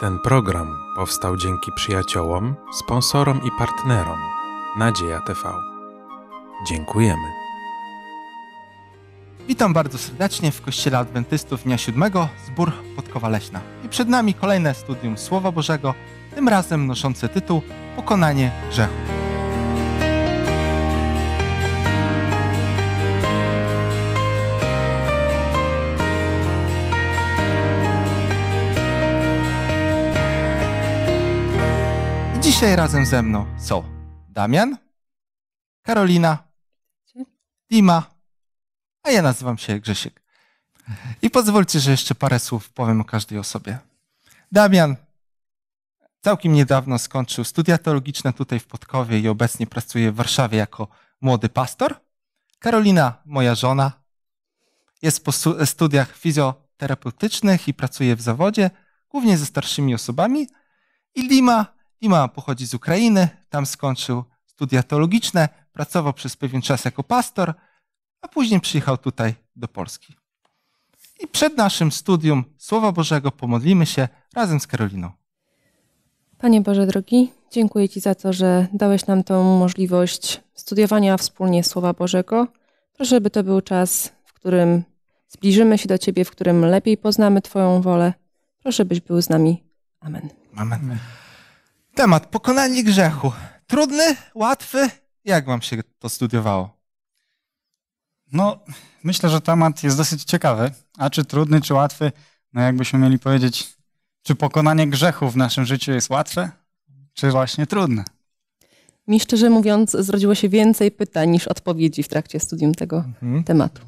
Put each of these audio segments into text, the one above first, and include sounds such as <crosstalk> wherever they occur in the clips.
Ten program powstał dzięki przyjaciołom, sponsorom i partnerom Nadzieja TV. Dziękujemy. Witam bardzo serdecznie w Kościele Adwentystów Dnia Siódmego, zbór Podkowa Leśna. I przed nami kolejne studium Słowa Bożego, tym razem noszące tytuł Pokonanie grzechu. Dzisiaj razem ze mną są Damian, Karolina, Dima, a ja nazywam się Grzesiek. I pozwólcie, że jeszcze parę słów powiem o każdej osobie. Damian całkiem niedawno skończył studia teologiczne tutaj w Podkowie i obecnie pracuje w Warszawie jako młody pastor. Karolina, moja żona, jest po studiach fizjoterapeutycznych i pracuje w zawodzie, głównie ze starszymi osobami. I Dima Dima pochodzi z Ukrainy, tam skończył studia teologiczne, pracował przez pewien czas jako pastor, a później przyjechał tutaj do Polski. I przed naszym studium Słowa Bożego pomodlimy się razem z Karoliną. Panie Boże drogi, dziękuję Ci za to, że dałeś nam tę możliwość studiowania wspólnie Słowa Bożego. Proszę, by to był czas, w którym zbliżymy się do Ciebie, w którym lepiej poznamy Twoją wolę. Proszę, byś był z nami. Amen. Amen. Temat pokonanie grzechu. Trudny, łatwy? Jak wam się to studiowało? No, myślę, że temat jest dosyć ciekawy. A czy trudny, czy łatwy? No, jakbyśmy mieli powiedzieć, czy pokonanie grzechu w naszym życiu jest łatwe, czy właśnie trudne? Mi szczerze mówiąc, zrodziło się więcej pytań niż odpowiedzi w trakcie studium tego mhm. tematu.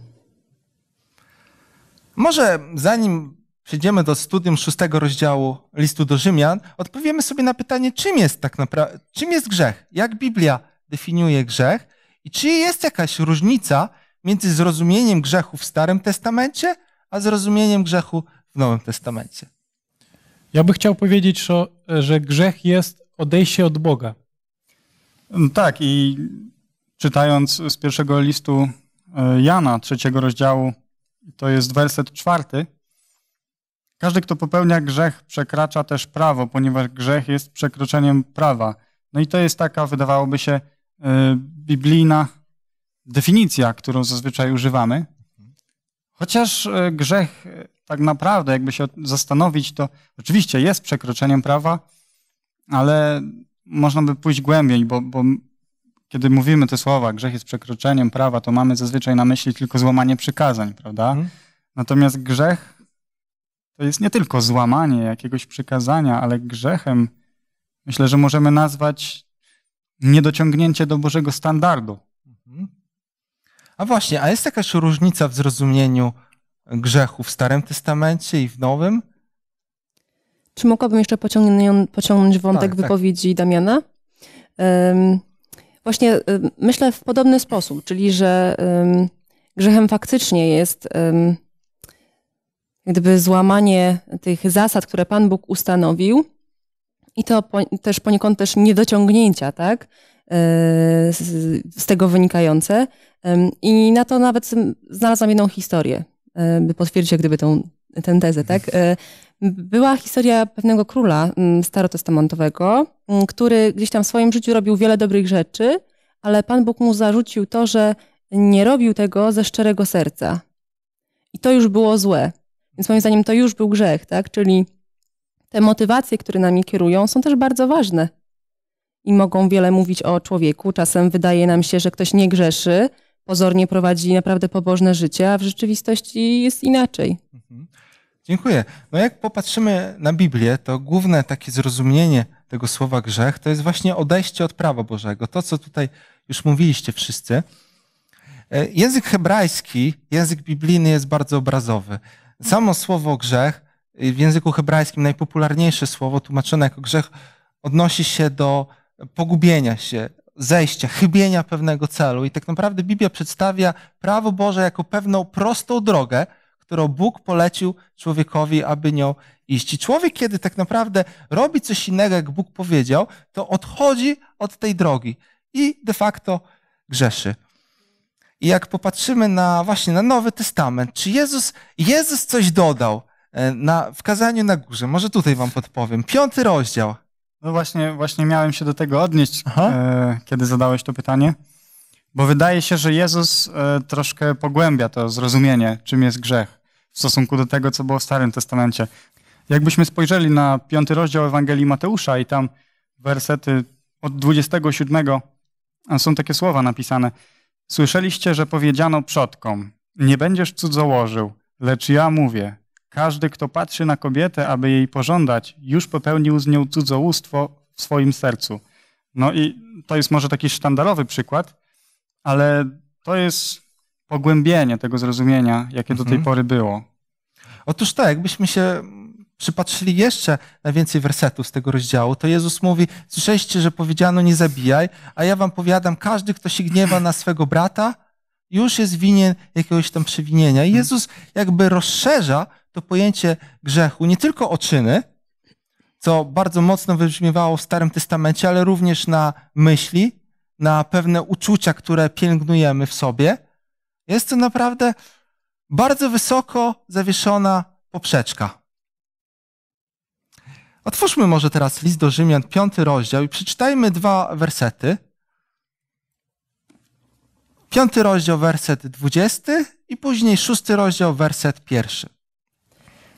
Może zanim przejdziemy do studium szóstego rozdziału listu do Rzymian, odpowiemy sobie na pytanie, czym jest tak naprawdę, czym jest grzech? Jak Biblia definiuje grzech? I czy jest jakaś różnica między zrozumieniem grzechu w Starym Testamencie, a zrozumieniem grzechu w Nowym Testamencie? Ja bym chciał powiedzieć, że, że grzech jest odejście od Boga. Mm, tak, i czytając z pierwszego listu e, Jana, trzeciego rozdziału, to jest werset czwarty, każdy, kto popełnia grzech, przekracza też prawo, ponieważ grzech jest przekroczeniem prawa. No i to jest taka, wydawałoby się, y, biblijna definicja, którą zazwyczaj używamy. Chociaż y, grzech y, tak naprawdę, jakby się zastanowić, to oczywiście jest przekroczeniem prawa, ale można by pójść głębiej, bo, bo kiedy mówimy te słowa, grzech jest przekroczeniem prawa, to mamy zazwyczaj na myśli tylko złamanie przykazań, prawda? Mhm. Natomiast grzech to jest nie tylko złamanie jakiegoś przykazania, ale grzechem myślę, że możemy nazwać niedociągnięcie do Bożego standardu. Mhm. A właśnie, a jest jakaś różnica w zrozumieniu grzechu w Starym Testamencie i w Nowym? Czy mogłabym jeszcze pociągnąć, wątek tak, tak. wypowiedzi tak. Damiana? Um, właśnie um, myślę w podobny sposób, czyli że um, grzechem faktycznie jest gdyby złamanie tych zasad, które Pan Bóg ustanowił, i to po, też poniekąd też niedociągnięcia, tak? E, z, z tego wynikające. I na to nawet znalazłam jedną historię, e, by potwierdzić gdyby tą, tę tezę, tak? E, była historia pewnego króla mm, starotestamentowego, mm, który gdzieś tam w swoim życiu robił wiele dobrych rzeczy, ale Pan Bóg mu zarzucił to, że nie robił tego ze szczerego serca. I to już było złe. Więc moim zdaniem to już był grzech, tak? Czyli te motywacje, które nami kierują, są też bardzo ważne i mogą wiele mówić o człowieku. Czasem wydaje nam się, że ktoś nie grzeszy, pozornie prowadzi naprawdę pobożne życie, a w rzeczywistości jest inaczej. Mhm. Dziękuję. No jak popatrzymy na Biblię, to główne takie zrozumienie tego słowa grzech to jest właśnie odejście od prawa Bożego. To, co tutaj już mówiliście wszyscy. E, język hebrajski, język biblijny jest bardzo obrazowy. Samo słowo grzech, y, w języku hebrajskim najpopularniejsze słowo tłumaczone jako grzech, odnosi się do pogubienia się, zejścia, chybienia pewnego celu. I tak naprawdę Biblia przedstawia prawo Boże jako pewną prostą drogę, którą Bóg polecił człowiekowi, aby nią iść. I człowiek, kiedy tak naprawdę robi coś innego, jak Bóg powiedział, to odchodzi od tej drogi i de facto grzeszy. I jak popatrzymy na właśnie na Nowy Testament, czy Jezus, Jezus coś dodał e, na, w kazaniu na górze? Może tutaj wam podpowiem. Piąty rozdział. No właśnie, właśnie miałem się do tego odnieść, e, kiedy zadałeś to pytanie, bo wydaje się, że Jezus e, troszkę pogłębia to zrozumienie, czym jest grzech w stosunku do tego, co było w Starym Testamencie. Jakbyśmy spojrzeli na piąty rozdział Ewangelii Mateusza i tam wersety od 27 są takie słowa napisane – Słyszeliście, że powiedziano przodkom, nie będziesz cudzołożył, lecz ja mówię, każdy, kto patrzy na kobietę, aby jej pożądać, już popełnił z nią cudzołóstwo w swoim sercu. No i to jest może taki sztandarowy przykład, ale to jest pogłębienie tego zrozumienia, jakie mhm. do tej mhm. pory było. Otóż tak, jakbyśmy się przypatrzyli jeszcze na więcej wersetów z tego rozdziału, to Jezus mówi, słyszeliście, że powiedziano nie zabijaj, a ja wam powiadam, każdy, kto się gniewa na swego brata, już jest winien jakiegoś tam przewinienia. I hmm. Jezus jakby rozszerza to pojęcie grzechu nie tylko o czyny, co bardzo mocno wybrzmiewało w Starym Testamencie, ale również na myśli, na pewne uczucia, które pielęgnujemy w sobie. Jest to naprawdę bardzo wysoko zawieszona poprzeczka. Otwórzmy może teraz list do Rzymian, piąty rozdział i przeczytajmy dwa wersety. Piąty rozdział, werset dwudziesty i później szósty rozdział, werset pierwszy.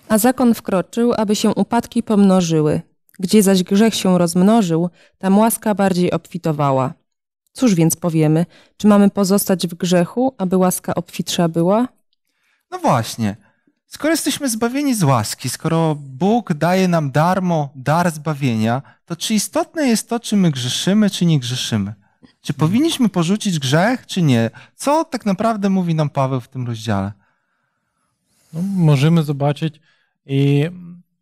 A zakon wkroczył, aby się upadki pomnożyły. Gdzie zaś grzech się rozmnożył, tam łaska bardziej obfitowała. Cóż więc powiemy? Czy mamy pozostać w grzechu, aby łaska obfitsza była? No właśnie. Skoro jesteśmy zbawieni z łaski, skoro Bóg daje nam darmo dar zbawienia, to czy istotne jest to, czy my grzeszymy, czy nie grzeszymy? Czy mhm. powinniśmy porzucić grzech, czy nie? Co tak naprawdę mówi nam Paweł w tym rozdziale? No, możemy zobaczyć i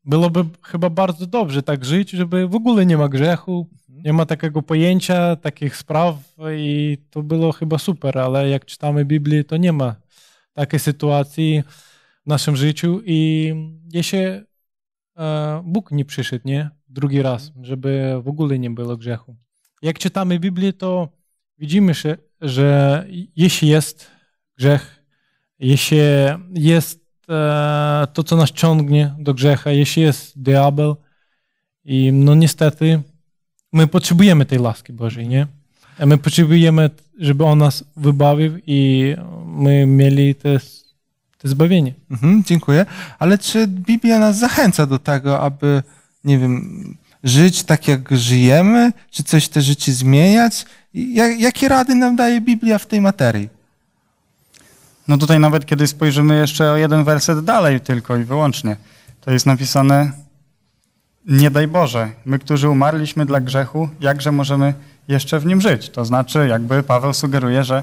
byłoby chyba bardzo dobrze tak żyć, żeby w ogóle nie ma grzechu, nie ma takiego pojęcia, takich spraw i to było chyba super, ale jak czytamy Biblię, to nie ma takiej sytuacji w naszym życiu i jeśli e, Bóg nie przyszedł, nie? Drugi raz, mhm. żeby w ogóle nie było grzechu. Jak czytamy Biblię, to widzimy, że, że jeśli jest grzech, jeśli jest e, to, co nas ciągnie do grzecha, jeśli jest diabeł i no niestety my potrzebujemy tej laski Bożej, nie? My potrzebujemy, żeby On nas wybawił i my mieli też to zbawienie. Mhm, dziękuję. Ale czy Biblia nas zachęca do tego, aby, nie wiem, żyć tak, jak żyjemy? Czy coś te życie zmieniać? Jak, jakie rady nam daje Biblia w tej materii? No tutaj nawet kiedy spojrzymy jeszcze o jeden werset dalej tylko i wyłącznie, to jest napisane nie daj Boże, my, którzy umarliśmy dla grzechu, jakże możemy jeszcze w nim żyć? To znaczy jakby Paweł sugeruje, że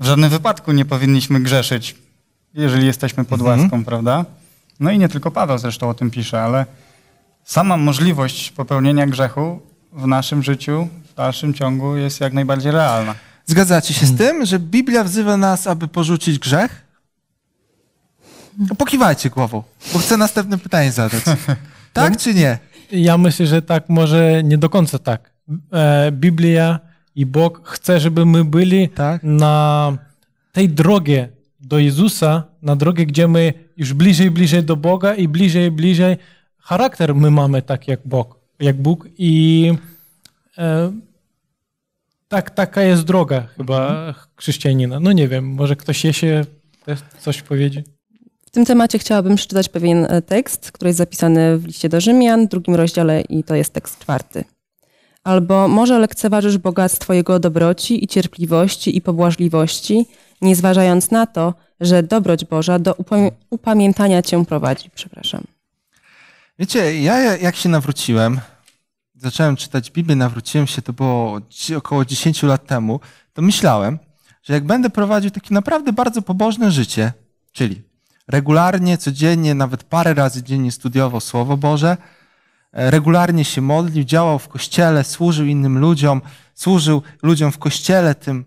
w żadnym wypadku nie powinniśmy grzeszyć jeżeli jesteśmy pod mhm. łaską, prawda? No i nie tylko Paweł zresztą o tym pisze, ale sama możliwość popełnienia grzechu w naszym życiu w dalszym ciągu jest jak najbardziej realna. Zgadzacie się z mhm. tym, że Biblia wzywa nas, aby porzucić grzech? Pokiwajcie głową, bo chcę następne pytanie zadać. <laughs> Tak czy nie? Ja myślę, że tak, może nie do końca tak. E, Biblia i Bóg chce, żeby my byli tak? na tej drodze do Jezusa, na drogę, gdzie my już bliżej, bliżej do Boga i bliżej, bliżej charakter my mamy tak jak Bóg, jak Bóg i e, tak, taka jest droga chyba chrześcijanina. No nie wiem, może ktoś jeszcze też coś powiedzie. W tym temacie chciałabym przeczytać pewien e, tekst, który jest zapisany w liście do Rzymian, w drugim rozdziale i to jest tekst czwarty. Albo może lekceważysz bogactwo Jego dobroci i cierpliwości i pobłażliwości nie zważając na to, że dobroć Boża do upamiętania cię prowadzi. Przepraszam. Wiecie, ja jak się nawróciłem, zacząłem czytać Biblię, nawróciłem się, to było około 10 lat temu, to myślałem, że jak będę prowadził takie naprawdę bardzo pobożne życie, czyli regularnie, codziennie, nawet parę razy dziennie studiował Słowo Boże, e, regularnie się modlił, działał w kościele, służył innym ludziom, służył ludziom w kościele, tym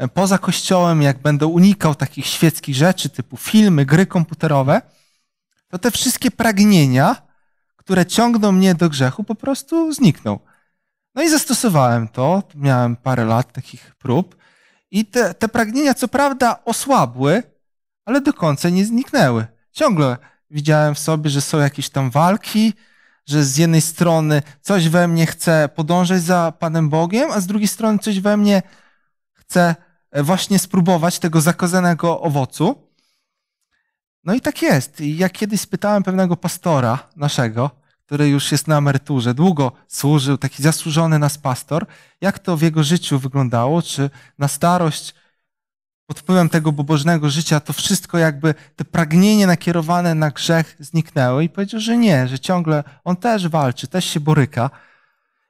E, poza kościołem, jak będę unikał takich świeckich rzeczy typu filmy, gry komputerowe, to te wszystkie pragnienia, które ciągną mnie do grzechu, po prostu znikną. No i zastosowałem to, miałem parę lat takich prób i te, te pragnienia co prawda osłabły, ale do końca nie zniknęły. Ciągle widziałem w sobie, że są jakieś tam walki, że z jednej strony coś we mnie chce podążać za Panem Bogiem, a z drugiej strony coś we mnie chce E, właśnie spróbować tego zakazanego owocu. No i tak jest. Ja kiedyś spytałem pewnego pastora naszego, który już jest na emeryturze, długo służył, taki zasłużony nas pastor, jak to w jego życiu wyglądało, czy na starość pod wpływem tego pobożnego życia to wszystko jakby te pragnienie nakierowane na grzech zniknęło i powiedział, że nie, że ciągle on też walczy, też się boryka.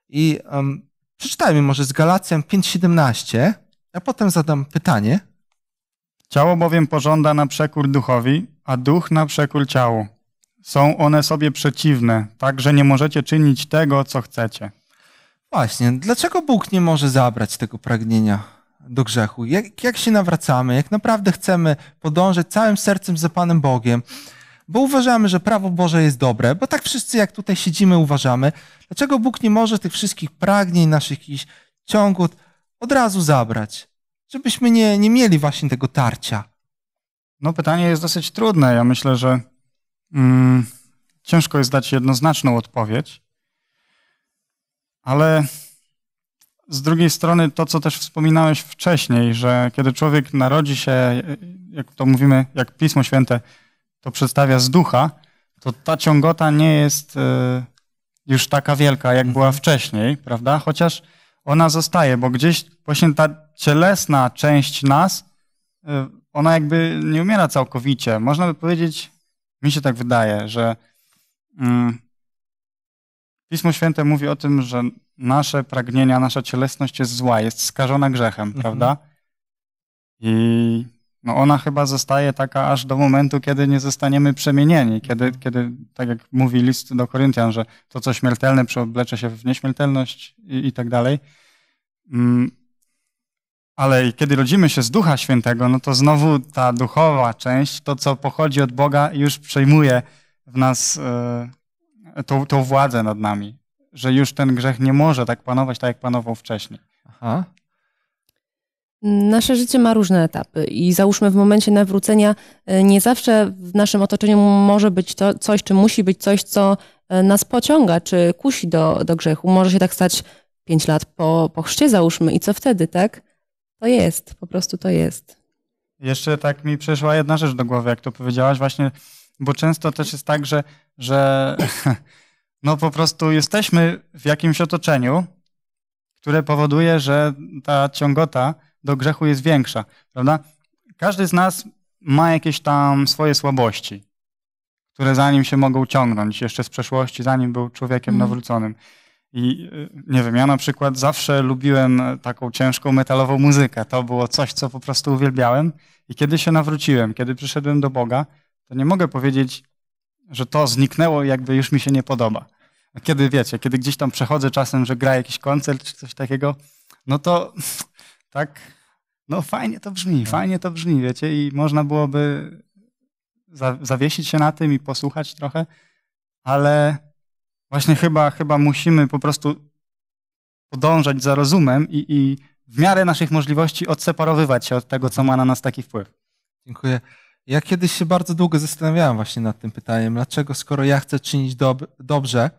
I um, przeczytajmy może z Galacją 5:17 a potem zadam pytanie. Ciało bowiem pożąda na przekór duchowi, a duch na przekór ciału. Są one sobie przeciwne, tak że nie możecie czynić tego, co chcecie. Właśnie, dlaczego Bóg nie może zabrać tego pragnienia do grzechu? Jak, jak się nawracamy, jak naprawdę chcemy podążać całym sercem za Panem Bogiem, bo uważamy, że prawo Boże jest dobre, bo tak wszyscy jak tutaj siedzimy uważamy, dlaczego Bóg nie może tych wszystkich pragnień, naszych jakichś od razu zabrać, żebyśmy nie, nie mieli właśnie tego tarcia. No pytanie jest dosyć trudne. Ja myślę, że mm, ciężko jest dać jednoznaczną odpowiedź, ale z drugiej strony to, co też wspominałeś wcześniej, że kiedy człowiek narodzi się, jak to mówimy, jak Pismo Święte to przedstawia z ducha, to ta ciągota nie jest y, już taka wielka, jak była mhm. wcześniej, prawda? Chociaż ona zostaje, bo gdzieś właśnie ta cielesna część nas, y, ona jakby nie umiera całkowicie. Można by powiedzieć, mi się tak wydaje, że mm, Pismo Święte mówi o tym, że nasze pragnienia, nasza cielesność jest zła, jest skażona grzechem, mhm. prawda? I no ona chyba zostaje taka aż do momentu, kiedy nie zostaniemy przemienieni, kiedy, kiedy tak jak mówi list do Koryntian, że to, co śmiertelne, przeoblecze się w nieśmiertelność i, i tak dalej. Mm. Ale kiedy rodzimy się z Ducha Świętego, no to znowu ta duchowa część, to, co pochodzi od Boga, już przejmuje w nas y, tą, tą władzę nad nami, że już ten grzech nie może tak panować, tak jak panował wcześniej. Aha. Nasze życie ma różne etapy i załóżmy w momencie nawrócenia e, nie zawsze w naszym otoczeniu może być to coś, czy musi być coś, co e, nas pociąga, czy kusi do, do grzechu. Może się tak stać pięć lat po, po chrzcie załóżmy i co wtedy, tak? To jest, po prostu to jest. Jeszcze tak mi przyszła jedna rzecz do głowy, jak to powiedziałaś właśnie, bo często też jest tak, że, że <laughs> no po prostu jesteśmy w jakimś otoczeniu, które powoduje, że ta ciągota do grzechu jest większa, prawda? Każdy z nas ma jakieś tam swoje słabości, które za nim się mogą ciągnąć jeszcze z przeszłości, zanim był człowiekiem mm. nawróconym. I y, nie wiem, ja na przykład zawsze lubiłem taką ciężką metalową muzykę. To było coś, co po prostu uwielbiałem. I kiedy się nawróciłem, kiedy przyszedłem do Boga, to nie mogę powiedzieć, że to zniknęło i jakby już mi się nie podoba. kiedy wiecie, kiedy gdzieś tam przechodzę czasem, że gra jakiś koncert czy coś takiego, no to tak, no fajnie to brzmi, tak. fajnie to brzmi, wiecie, i można byłoby za, zawiesić się na tym i posłuchać trochę, ale właśnie chyba, chyba musimy po prostu podążać za rozumem i, i w miarę naszych możliwości odseparowywać się od tego, co ma na nas taki wpływ. Dziękuję. Ja kiedyś się bardzo długo zastanawiałem właśnie nad tym pytaniem, dlaczego skoro ja chcę czynić dob dobrze,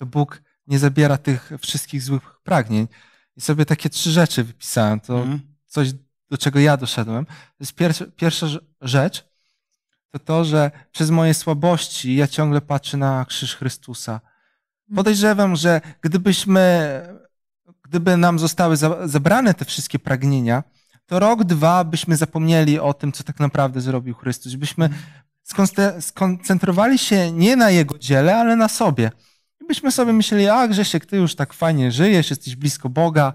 to Bóg nie zabiera tych wszystkich złych pragnień. I sobie takie trzy rzeczy wypisałem. To mhm. coś, do czego ja doszedłem. To jest pierwsza, pierwsza rzecz, to to, że przez moje słabości ja ciągle patrzę na krzyż Chrystusa. Mhm. Podejrzewam, że gdybyśmy, gdyby nam zostały zabrane te wszystkie pragnienia, to rok, dwa byśmy zapomnieli o tym, co tak naprawdę zrobił Chrystus. Byśmy mhm. skoncentrowali się nie na Jego dziele, ale na sobie byśmy sobie myśleli, a Grzesiek, ty już tak fajnie żyjesz, jesteś blisko Boga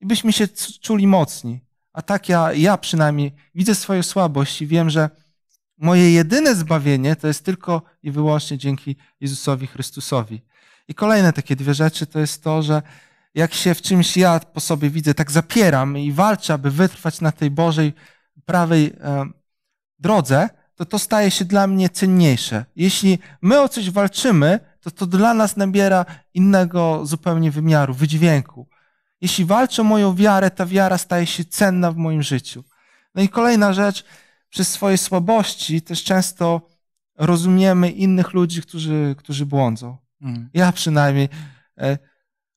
i byśmy się czuli mocni. A tak ja, ja przynajmniej widzę swoją słabość i wiem, że moje jedyne zbawienie to jest tylko i wyłącznie dzięki Jezusowi Chrystusowi. I kolejne takie dwie rzeczy to jest to, że jak się w czymś ja po sobie widzę, tak zapieram i walczę, aby wytrwać na tej Bożej prawej e, drodze, to to staje się dla mnie cenniejsze. Jeśli my o coś walczymy, to to dla nas nabiera innego zupełnie wymiaru, wydźwięku. Jeśli walczę o moją wiarę, ta wiara staje się cenna w moim życiu. No i kolejna rzecz, przez swoje słabości też często rozumiemy innych ludzi, którzy, którzy błądzą. Mm. Ja przynajmniej e,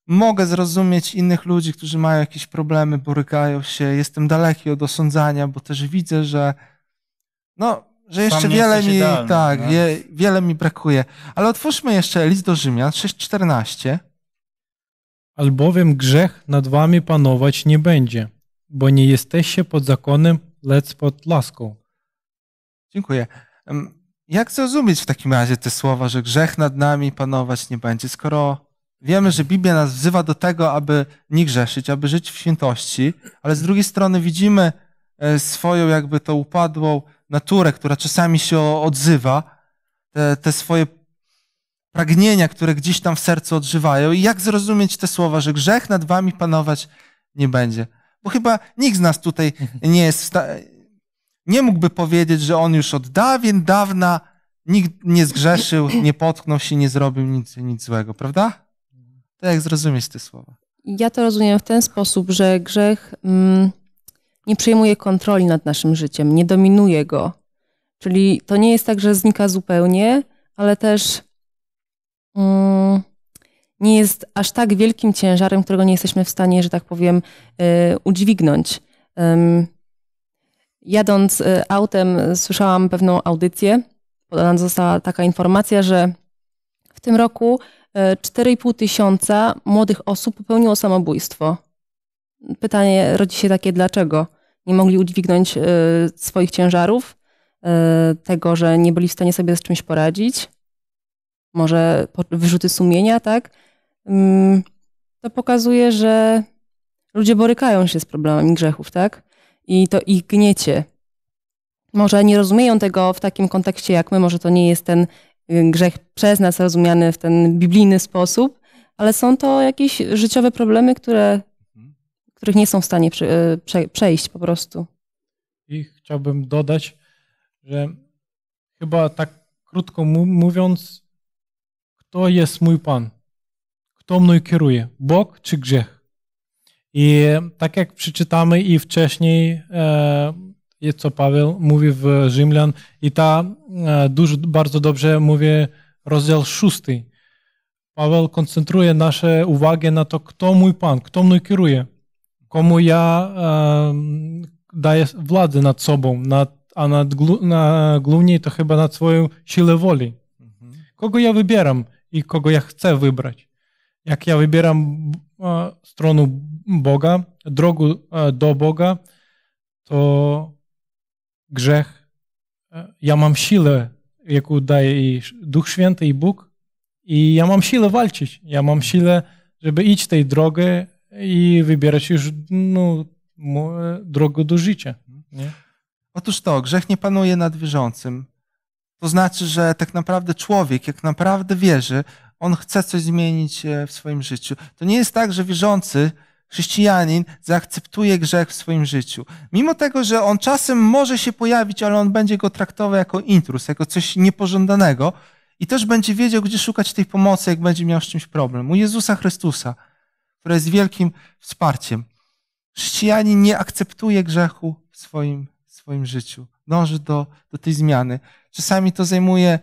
mogę zrozumieć innych ludzi, którzy mają jakieś problemy, borykają się, jestem daleki od osądzania, bo też widzę, że no, że jeszcze wiele mi, idealny, tak, je, wiele mi brakuje. Ale otwórzmy jeszcze list do Rzymian 6:14. Albowiem grzech nad wami panować nie będzie, bo nie jesteście pod zakonem, lecz pod laską. Dziękuję. Jak zrozumieć w takim razie te słowa, że grzech nad nami panować nie będzie, skoro wiemy, że Biblia nas wzywa do tego, aby nie grzeszyć, aby żyć w świętości, ale z drugiej strony widzimy e, swoją jakby to upadłą naturę, która czasami się odzywa, te, te swoje pragnienia, które gdzieś tam w sercu odżywają i jak zrozumieć te słowa, że grzech nad wami panować nie będzie. Bo chyba nikt z nas tutaj mhm. nie jest nie mógłby powiedzieć, że on już od dawien dawna nikt nie zgrzeszył, nie potknął się, nie zrobił nic, nic złego, prawda? Mhm. To jak zrozumieć te słowa? Ja to rozumiem w ten sposób, że grzech mm, nie przejmuje kontroli nad naszym życiem, nie dominuje go. Czyli to nie jest tak, że znika zupełnie, ale też mm, nie jest aż tak wielkim ciężarem, którego nie jesteśmy w stanie, że tak powiem, y, udźwignąć. Ym, jadąc y, autem, słyszałam pewną audycję. Podana została taka informacja, że w tym roku 4,5 y, tysiąca młodych osób popełniło samobójstwo. Pytanie rodzi się takie, dlaczego? nie mogli udźwignąć e, swoich ciężarów, e, tego, że nie byli w stanie sobie z czymś poradzić, może wyrzuty sumienia, tak? Mm, to pokazuje, że ludzie borykają się z problemami grzechów, tak? I to ich gniecie. Może nie rozumieją tego w takim kontekście jak my, może to nie jest ten y, grzech przez nas rozumiany w ten biblijny sposób, ale są to jakieś życiowe problemy, które których nie są w stanie y, przejść po prostu. I chciałbym dodać, że chyba tak krótko mówiąc, kto jest mój Pan? Kto mną kieruje? Bóg czy grzech? I tak jak przeczytamy i wcześniej, e, co Paweł mówi w Rzymlian, i ta e, dużo, bardzo dobrze mówi rozdział szósty. Paweł koncentruje nasze uwagę na to, kto mój Pan, kto mną kieruje komu ja um, daję władzę nad sobą, nad, a nad glu, na, głównie to chyba nad swoją siłę woli. Mhm. Kogo ja wybieram i kogo ja chcę wybrać. Jak ja wybieram e, stronę Boga, drogę e, do Boga, to grzech, e, ja mam siłę, jaką daje i Duch Święty, i Bóg, i ja mam siłę walczyć, ja mam siłę, żeby iść tej drogę i wybierać już no, drogę do życia. Nie? Otóż to, grzech nie panuje nad wierzącym. To znaczy, że tak naprawdę człowiek, jak naprawdę wierzy, on chce coś zmienić e, w swoim życiu. To nie jest tak, że wierzący chrześcijanin zaakceptuje grzech w swoim życiu. Mimo tego, że on czasem może się pojawić, ale on będzie go traktował jako intrus, jako coś niepożądanego i też będzie wiedział, gdzie szukać tej pomocy, jak będzie miał z czymś problem. U Jezusa Chrystusa które jest wielkim wsparciem. Chrześcijanin nie akceptuje grzechu w swoim, w swoim życiu. Dąży do, do tej zmiany. Czasami to zajmuje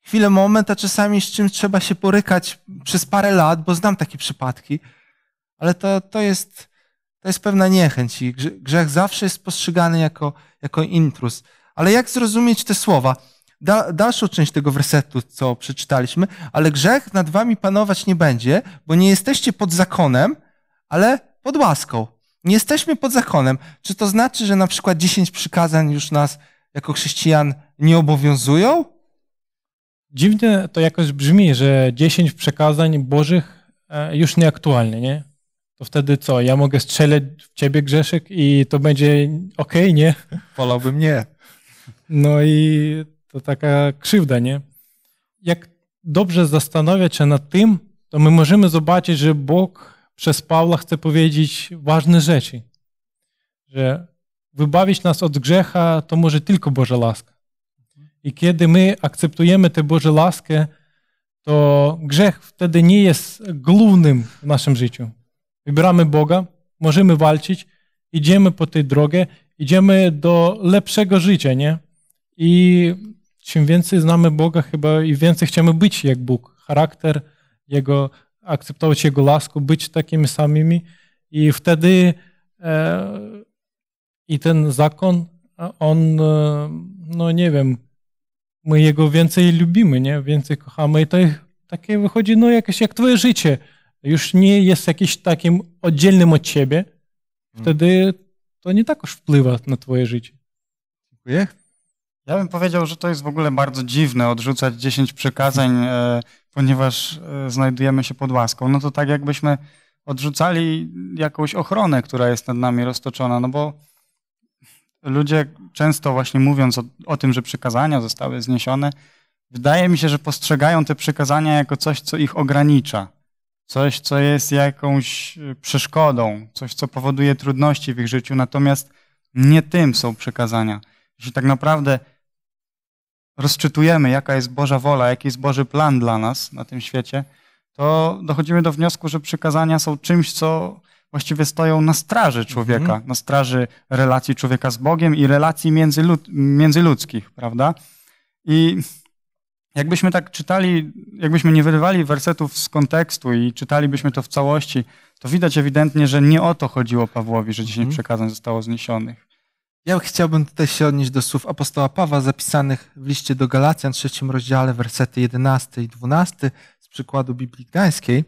chwilę, moment, a czasami z czym trzeba się porykać przez parę lat, bo znam takie przypadki. Ale to, to, jest, to jest pewna niechęć i grzech zawsze jest postrzegany jako, jako intrus. Ale jak zrozumieć te słowa? da, dalszą część tego wersetu, co przeczytaliśmy, ale grzech nad wami panować nie będzie, bo nie jesteście pod zakonem, ale pod łaską. Nie jesteśmy pod zakonem. Czy to znaczy, że na przykład 10 przykazań już nas jako chrześcijan nie obowiązują? Dziwnie to jakoś brzmi, że 10 przekazań Bożych e, już nieaktualne, nie? To wtedy co? Ja mogę strzelać w ciebie, Grzeszek, i to będzie okej, okay, nie? Wolałbym nie. No i to taka krzywda, nie? Jak dobrze zastanawiać się nad tym, to my możemy zobaczyć, że Bóg przez Pawła chce powiedzieć ważne rzeczy. Że wybawić nas od grzecha to może tylko Boże łaska. I kiedy my akceptujemy tę Boże łaskę, to grzech wtedy nie jest głównym w naszym życiu. Wybieramy Boga, możemy walczyć, idziemy po tej drodze, idziemy do lepszego życia, nie? I Czym więcej znamy Boga chyba i więcej chcemy być jak Bóg. Charakter Jego, akceptować Jego laskę, być takimi samymi. I wtedy e, i ten zakon, on, e, no nie wiem, my Jego więcej lubimy, nie? więcej kochamy. I to takie wychodzi, no jakieś jak Twoje życie. Już nie jest jakimś takim oddzielnym od Ciebie. Mm. Wtedy to nie tak już wpływa na Twoje życie. Dziękuję. Ja bym powiedział, że to jest w ogóle bardzo dziwne odrzucać 10 przykazań, e, ponieważ e, znajdujemy się pod łaską. No to tak jakbyśmy odrzucali jakąś ochronę, która jest nad nami roztoczona, no bo ludzie często właśnie mówiąc o, o tym, że przykazania zostały zniesione, wydaje mi się, że postrzegają te przykazania jako coś, co ich ogranicza, coś, co jest jakąś e, przeszkodą, coś, co powoduje trudności w ich życiu, natomiast nie tym są przykazania. Jeśli tak naprawdę rozczytujemy, jaka jest Boża wola, jaki jest Boży plan dla nas na tym świecie, to dochodzimy do wniosku, że przykazania są czymś, co właściwie stoją na straży człowieka, mhm. na straży relacji człowieka z Bogiem i relacji międzylud międzyludzkich, prawda? I jakbyśmy tak czytali, jakbyśmy nie wyrywali wersetów z kontekstu i czytalibyśmy to w całości, to widać ewidentnie, że nie o to chodziło Pawłowi, że dziesięć mhm. przekazań zostało zniesionych. Ja chciałbym tutaj się odnieść do słów apostoła Pawła zapisanych w liście do Galacjan, trzecim rozdziale, wersety 11 i 12 z przykładu Biblii Gdańskiej,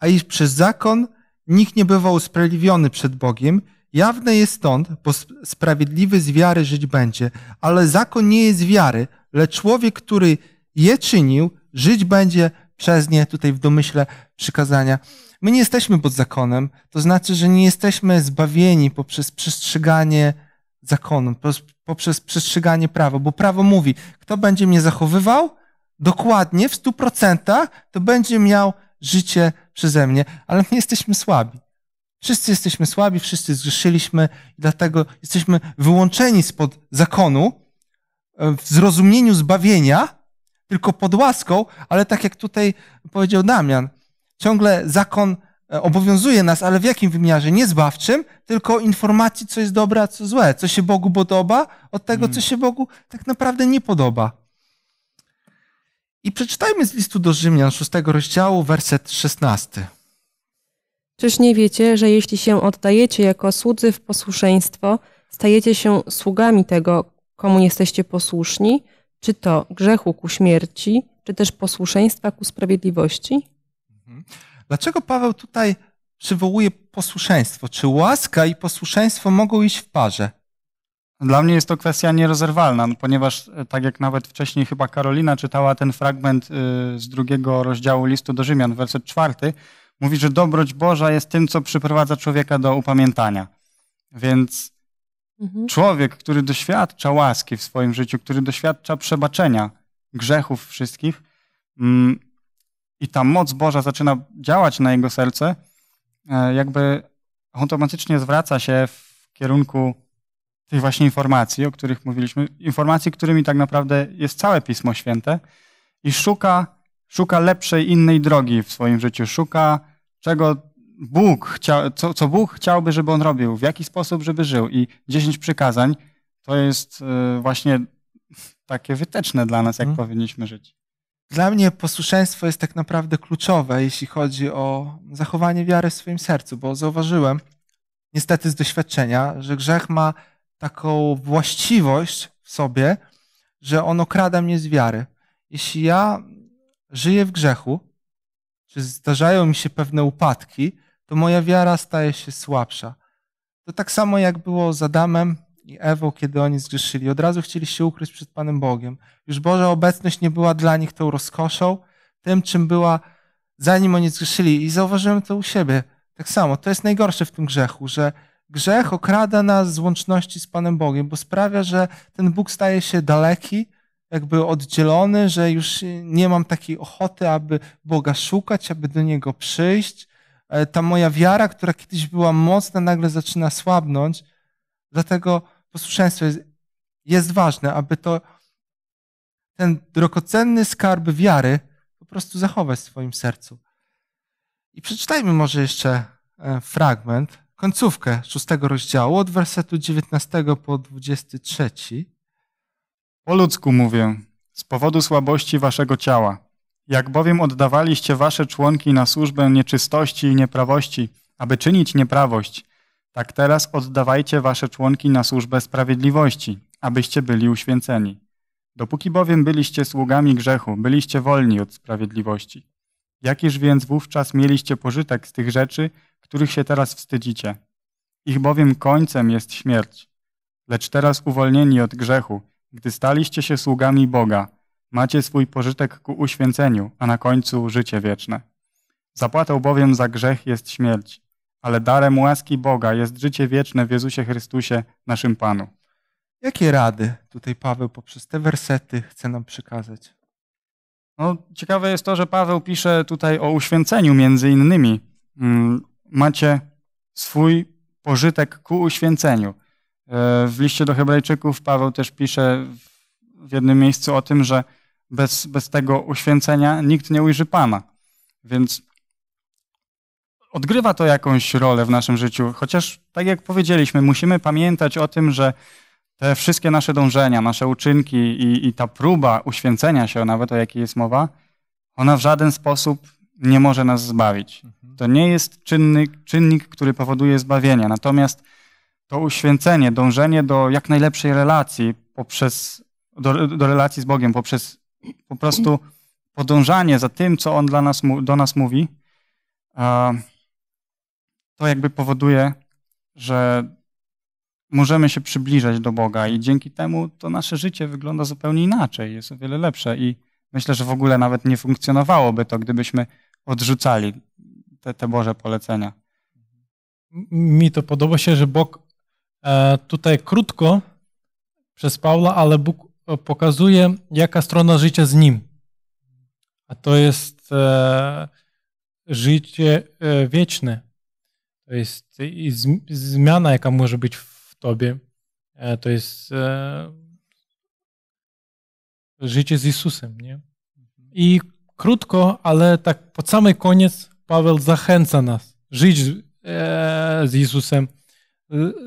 a iż przez zakon nikt nie bywał usprawiedliwiony przed Bogiem, jawne jest stąd, bo sprawiedliwy z wiary żyć będzie, ale zakon nie jest wiary, lecz człowiek, który je czynił, żyć będzie przez nie, tutaj w domyśle przykazania. My nie jesteśmy pod zakonem, to znaczy, że nie jesteśmy zbawieni poprzez przestrzeganie zakonu, poprzez przestrzeganie prawa, bo prawo mówi, kto będzie mnie zachowywał dokładnie w stu to będzie miał życie przeze mnie, ale my jesteśmy słabi. Wszyscy jesteśmy słabi, wszyscy zgrzeszyliśmy, dlatego jesteśmy wyłączeni spod zakonu e, w zrozumieniu zbawienia, tylko pod łaską, ale tak jak tutaj powiedział Damian, ciągle zakon E, obowiązuje nas, ale w jakim wymiarze? Nie zbawczym, tylko informacji, co jest dobre, a co złe, co się Bogu podoba, od tego, co hmm. się Bogu tak naprawdę nie podoba. I przeczytajmy z listu do Rzymian, 6 rozdziału, werset 16. Czyż nie wiecie, że jeśli się oddajecie jako słudzy w posłuszeństwo, stajecie się sługami tego, komu jesteście posłuszni, czy to grzechu ku śmierci, czy też posłuszeństwa ku sprawiedliwości? Mhm. Dlaczego Paweł tutaj przywołuje posłuszeństwo? Czy łaska i posłuszeństwo mogą iść w parze? Dla mnie jest to kwestia nierozerwalna, no, ponieważ e, tak jak nawet wcześniej chyba Karolina czytała ten fragment y, z drugiego rozdziału listu do Rzymian, werset czwarty, mówi, że dobroć Boża jest tym, co przyprowadza człowieka do upamiętania. Więc mhm. człowiek, który doświadcza łaski w swoim życiu, który doświadcza przebaczenia grzechów wszystkich, mm, i ta moc Boża zaczyna działać na jego serce, e, jakby automatycznie zwraca się w kierunku tych właśnie informacji, o których mówiliśmy, informacji, którymi tak naprawdę jest całe Pismo Święte i szuka, szuka lepszej, innej drogi w swoim życiu, szuka czego Bóg chciał, co, co Bóg chciałby, żeby on robił, w jaki sposób, żeby żył i dziesięć przykazań to jest e, właśnie takie wyteczne dla nas, jak hmm. powinniśmy żyć. Dla mnie posłuszeństwo jest tak naprawdę kluczowe, jeśli chodzi o zachowanie wiary w swoim sercu, bo zauważyłem, niestety z doświadczenia, że grzech ma taką właściwość w sobie, że on okrada mnie z wiary. Jeśli ja żyję w grzechu, czy zdarzają mi się pewne upadki, to moja wiara staje się słabsza. To tak samo jak było z Adamem i Ewą, kiedy oni zgrzeszyli. Od razu chcieli się ukryć przed Panem Bogiem. Już Boża obecność nie była dla nich tą rozkoszą, tym, czym była, zanim oni zgrzeszyli. I zauważyłem to u siebie. Tak samo, to jest najgorsze w tym grzechu, że grzech okrada nas z łączności z Panem Bogiem, bo sprawia, że ten Bóg staje się daleki, jakby oddzielony, że już nie mam takiej ochoty, aby Boga szukać, aby do Niego przyjść. E, ta moja wiara, która kiedyś była mocna, nagle zaczyna słabnąć. Dlatego Posłuszeństwo jest, jest ważne, aby to ten drogocenny skarb wiary po prostu zachować w swoim sercu. I przeczytajmy może jeszcze e, fragment, końcówkę szóstego rozdziału, od wersetu 19 po 23. Po ludzku mówię, z powodu słabości waszego ciała. Jak bowiem oddawaliście wasze członki na służbę nieczystości i nieprawości, aby czynić nieprawość – tak teraz oddawajcie wasze członki na służbę sprawiedliwości, abyście byli uświęceni. Dopóki bowiem byliście sługami grzechu, byliście wolni od sprawiedliwości. Jakiż więc wówczas mieliście pożytek z tych rzeczy, których się teraz wstydzicie? Ich bowiem końcem jest śmierć. Lecz teraz uwolnieni od grzechu, gdy staliście się sługami Boga, macie swój pożytek ku uświęceniu, a na końcu życie wieczne. Zapłatą bowiem za grzech jest śmierć ale darem łaski Boga jest życie wieczne w Jezusie Chrystusie, naszym Panu. Jakie rady tutaj Paweł poprzez te wersety chce nam przekazać? No, ciekawe jest to, że Paweł pisze tutaj o uświęceniu między innymi. Mm, macie swój pożytek ku uświęceniu. E, w liście do Hebrajczyków Paweł też pisze w jednym miejscu o tym, że bez, bez tego uświęcenia nikt nie ujrzy Pana. Więc odgrywa to jakąś rolę w naszym życiu. Chociaż, tak jak powiedzieliśmy, musimy pamiętać o tym, że te wszystkie nasze dążenia, nasze uczynki i, i ta próba uświęcenia się, nawet o jakiej jest mowa, ona w żaden sposób nie może nas zbawić. Mhm. To nie jest czynnik, czynnik, który powoduje zbawienie. Natomiast to uświęcenie, dążenie do jak najlepszej relacji poprzez, do, do relacji z Bogiem, poprzez po prostu podążanie za tym, co On dla nas, do nas mówi, to jakby powoduje, że możemy się przybliżać do Boga i dzięki temu to nasze życie wygląda zupełnie inaczej, jest o wiele lepsze i myślę, że w ogóle nawet nie funkcjonowałoby to, gdybyśmy odrzucali te, te Boże polecenia. Mi to podoba się, że Bóg e, tutaj krótko przez Paula, ale Bóg e, pokazuje, jaka strona życia z Nim. A to jest e, życie wieczne. To jest zmiana, jaka może być w tobie. E, to jest e, życie z Jezusem, nie? Mhm. I krótko, ale tak pod samy koniec Paweł zachęca nas żyć e, z Jezusem,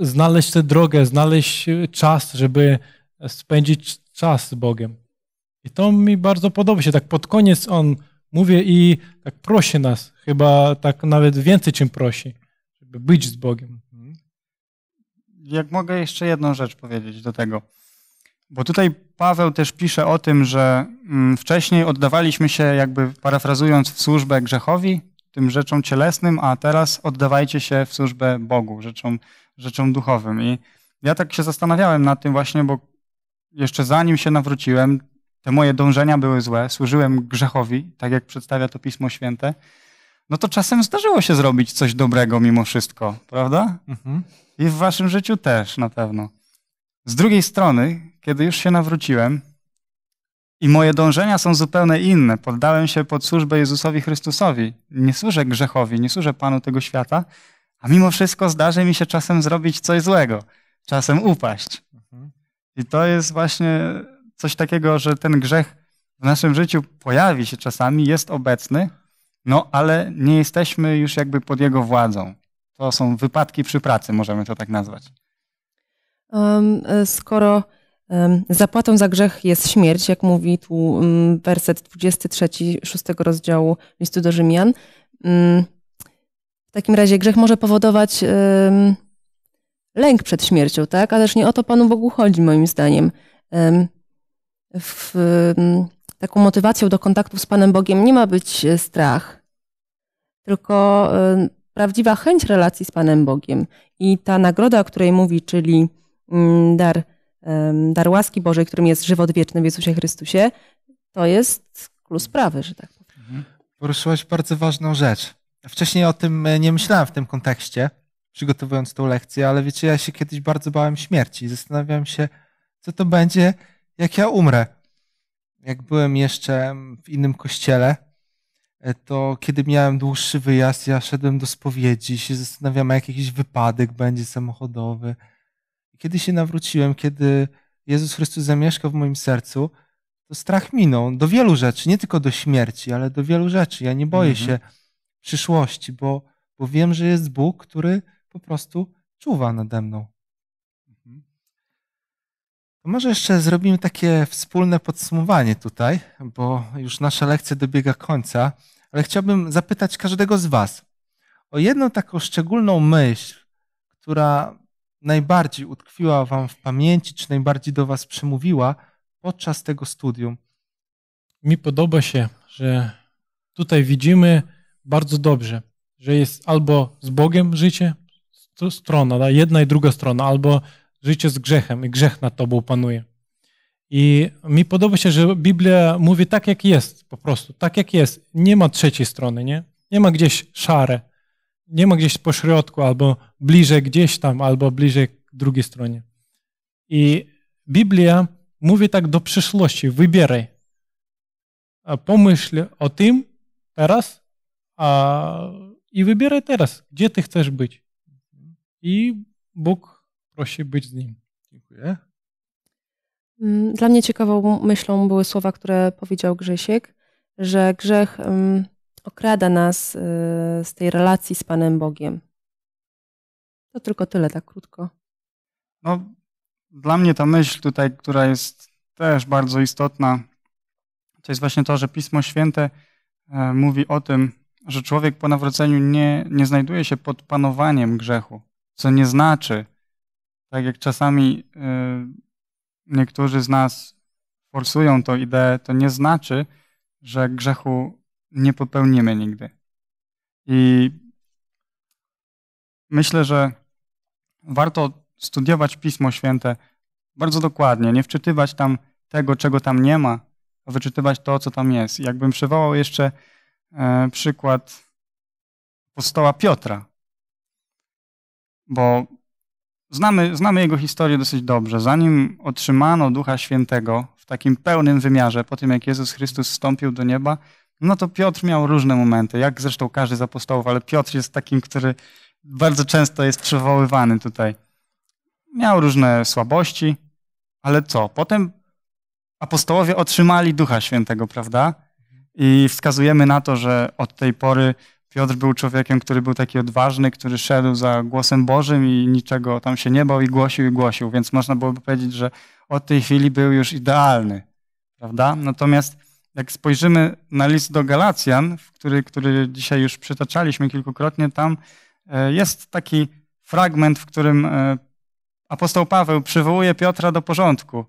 znaleźć tę drogę, znaleźć czas, żeby spędzić czas z Bogiem. I to mi bardzo podoba się. Tak pod koniec on mówi i tak prosi nas, chyba tak nawet więcej, czym prosi jakby być z Bogiem. Mhm. Jak mogę jeszcze jedną rzecz powiedzieć do tego. Bo tutaj Paweł też pisze o tym, że mm, wcześniej oddawaliśmy się, jakby parafrazując, w służbę grzechowi, tym rzeczom cielesnym, a teraz oddawajcie się w służbę Bogu, rzeczom, rzeczom duchowym. I ja tak się zastanawiałem nad tym właśnie, bo jeszcze zanim się nawróciłem, te moje dążenia były złe, służyłem grzechowi, tak jak przedstawia to Pismo Święte, no to czasem zdarzyło się zrobić coś dobrego mimo wszystko, prawda? Mhm. I w waszym życiu też na pewno. Z drugiej strony, kiedy już się nawróciłem i moje dążenia są zupełnie inne, poddałem się pod służbę Jezusowi Chrystusowi, nie służę grzechowi, nie służę Panu tego świata, a mimo wszystko zdarzy mi się czasem zrobić coś złego, czasem upaść. Mhm. I to jest właśnie coś takiego, że ten grzech w naszym życiu pojawi się czasami, jest obecny, no ale nie jesteśmy już jakby pod jego władzą. To są wypadki przy pracy, możemy to tak nazwać. E, skoro zapłatą za grzech jest śmierć, jak mówi tu werset 23 szóstego rozdziału listu do Rzymian, w takim razie grzech może powodować lęk przed śmiercią, tak? Ale też nie o to Panu Bogu chodzi, moim zdaniem. W, taką motywacją do kontaktu z Panem Bogiem nie ma być e, strach, tylko e, prawdziwa chęć relacji z Panem Bogiem. I ta nagroda, o której mówi, czyli mm, dar, dar łaski Bożej, którym jest żywot wieczny w Jezusie Chrystusie, to jest klucz sprawy, że tak powiem. Mhm. Poruszyłaś bardzo ważną rzecz. Wcześniej o tym e, nie myślałem w tym kontekście, przygotowując tą lekcję, ale wiecie, ja się kiedyś bardzo bałem śmierci. Zastanawiałem się, co to będzie, jak ja umrę jak byłem jeszcze w innym kościele, e, to kiedy miałem dłuższy wyjazd, ja szedłem do spowiedzi, się zastanawiałem, jakiś wypadek będzie samochodowy. Kiedy się nawróciłem, kiedy Jezus Chrystus zamieszkał w moim sercu, to strach minął do wielu rzeczy, nie tylko do śmierci, ale do wielu rzeczy. Ja nie boję mhm. się przyszłości, bo, bo wiem, że jest Bóg, który po prostu czuwa nade mną. Może jeszcze zrobimy takie wspólne podsumowanie tutaj, bo już nasza lekcja dobiega końca, ale chciałbym zapytać każdego z Was o jedną taką szczególną myśl, która najbardziej utkwiła Wam w pamięci, czy najbardziej do Was przemówiła podczas tego studium. Mi podoba się, że tutaj widzimy bardzo dobrze, że jest albo z Bogiem życie, strona, jedna i druga strona, albo życie z grzechem i grzech nad tobą panuje. I mi podoba się, że Biblia mówi tak, jak jest, po prostu, tak jak jest. Nie ma trzeciej strony, nie? Nie ma gdzieś szare, nie ma gdzieś pośrodku, albo bliżej gdzieś tam, albo bliżej drugiej stronie. I Biblia mówi tak do przyszłości, wybieraj. Pomyśl o tym teraz a, i wybieraj teraz, gdzie ty chcesz być. I Bóg prosi być z Nim. Dziękuję. Mm, dla mnie ciekawą myślą były słowa, które powiedział Grzesiek, że grzech mm, okrada nas y, z tej relacji z Panem Bogiem. To tylko tyle, tak krótko. No, dla mnie ta myśl tutaj, która jest też bardzo istotna, to jest właśnie to, że Pismo Święte e, mówi o tym, że człowiek po nawróceniu nie, nie znajduje się pod panowaniem grzechu, co nie znaczy, tak jak czasami y, niektórzy z nas forsują tą ideę, to nie znaczy, że grzechu nie popełnimy nigdy. I myślę, że warto studiować Pismo Święte bardzo dokładnie, nie wczytywać tam tego, czego tam nie ma, a wyczytywać to, co tam jest. I jakbym przywołał jeszcze e, przykład apostoła Piotra, bo Znamy, znamy jego historię dosyć dobrze. Zanim otrzymano Ducha Świętego w takim pełnym wymiarze, po tym jak Jezus Chrystus wstąpił do nieba, no to Piotr miał różne momenty, jak zresztą każdy z apostołów, ale Piotr jest takim, który bardzo często jest przywoływany tutaj. Miał różne słabości, ale co? Potem apostołowie otrzymali Ducha Świętego, prawda? I wskazujemy na to, że od tej pory Piotr był człowiekiem, który był taki odważny, który szedł za głosem Bożym i niczego tam się nie bał i głosił i głosił, więc można byłoby powiedzieć, że od tej chwili był już idealny, prawda? Natomiast jak spojrzymy na list do Galacjan, który, który dzisiaj już przytaczaliśmy kilkukrotnie, tam e, jest taki fragment, w którym e, apostoł Paweł przywołuje Piotra do porządku,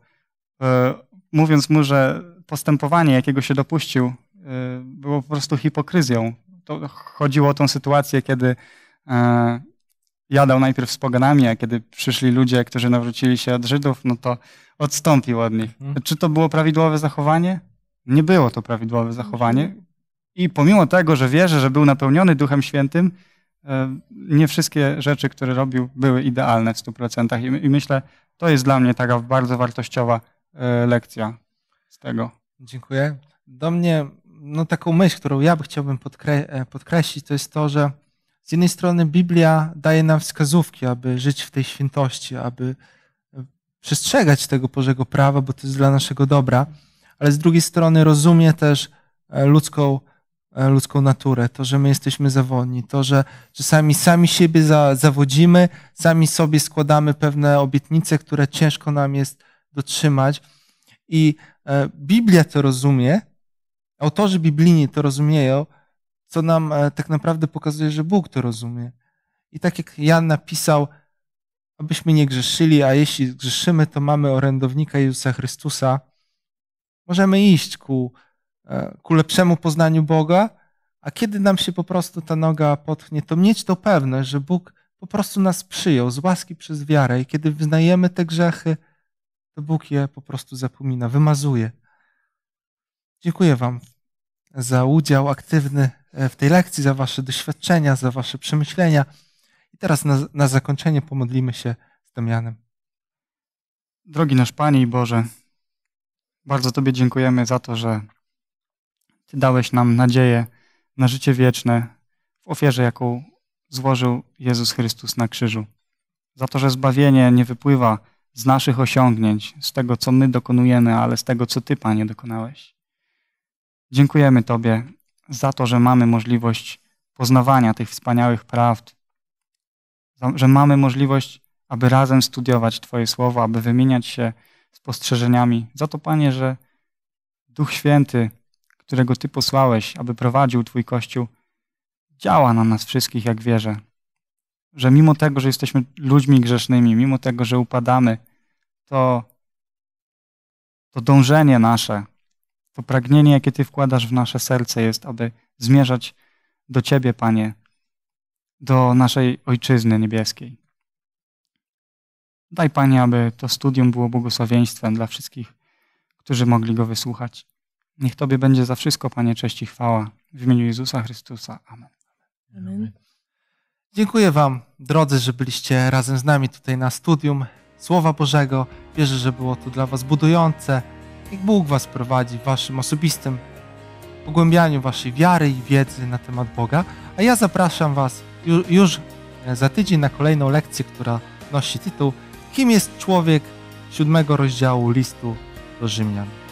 e, mówiąc mu, że postępowanie, jakiego się dopuścił, było po prostu hipokryzją, to chodziło o tą sytuację, kiedy e, jadał najpierw z poganami, a kiedy przyszli ludzie, którzy nawrócili się od Żydów, no to odstąpił od nich. Mhm. Czy to było prawidłowe zachowanie? Nie było to prawidłowe zachowanie. I pomimo tego, że wierzę, że był napełniony Duchem Świętym, e, nie wszystkie rzeczy, które robił, były idealne w 100%. I myślę, to jest dla mnie taka bardzo wartościowa e, lekcja z tego. Dziękuję. Do mnie no, taką myśl, którą ja chciałbym podkre e, podkreślić, to jest to, że z jednej strony Biblia daje nam wskazówki, aby żyć w tej świętości, aby e, przestrzegać tego Bożego prawa, bo to jest dla naszego dobra, ale z drugiej strony rozumie też e, ludzką, ludzką naturę, to, że my jesteśmy zawodni, to, że czasami sami siebie za, zawodzimy, sami sobie składamy pewne obietnice, które ciężko nam jest dotrzymać. I Biblia to rozumie, autorzy biblijni to rozumieją, co nam e, tak naprawdę pokazuje, że Bóg to rozumie. I tak jak Jan napisał, abyśmy nie grzeszyli, a jeśli grzeszymy, to mamy orędownika Jezusa Chrystusa. Możemy iść ku, e, ku lepszemu poznaniu Boga, a kiedy nam się po prostu ta noga potknie, to mieć to pewne, że Bóg po prostu nas przyjął z łaski przez wiarę i kiedy wyznajemy te grzechy, to Bóg je po prostu zapomina, wymazuje. Dziękuję Wam za udział aktywny e, w tej lekcji, za Wasze doświadczenia, za Wasze przemyślenia. I teraz na, na zakończenie pomodlimy się z Damianem. Drogi nasz Panie i Boże, bardzo Tobie dziękujemy za to, że Ty dałeś nam nadzieję na życie wieczne w ofierze, jaką złożył Jezus Chrystus na krzyżu. Za to, że zbawienie nie wypływa z naszych osiągnięć, z tego, co my dokonujemy, ale z tego, co Ty, Panie, dokonałeś. Dziękujemy Tobie za to, że mamy możliwość poznawania tych wspaniałych prawd, że mamy możliwość, aby razem studiować Twoje słowa, aby wymieniać się spostrzeżeniami. Za to, Panie, że Duch Święty, którego Ty posłałeś, aby prowadził Twój Kościół, działa na nas wszystkich, jak wierzę. Że mimo tego, że jesteśmy ludźmi grzesznymi, mimo tego, że upadamy, to, to dążenie nasze to pragnienie, jakie Ty wkładasz w nasze serce, jest, aby zmierzać do Ciebie, Panie, do naszej Ojczyzny Niebieskiej. Daj, Panie, aby to studium było błogosławieństwem dla wszystkich, którzy mogli go wysłuchać. Niech Tobie będzie za wszystko, Panie, cześć i chwała. W imieniu Jezusa Chrystusa. Amen. Amen. Dziękuję Wam, drodzy, że byliście razem z nami tutaj na studium Słowa Bożego. Wierzę, że było to dla Was budujące. Niech Bóg Was prowadzi w Waszym osobistym pogłębianiu Waszej wiary i wiedzy na temat Boga. A ja zapraszam Was już e, za tydzień na kolejną lekcję, która nosi tytuł Kim jest człowiek siódmego rozdziału listu do Rzymian.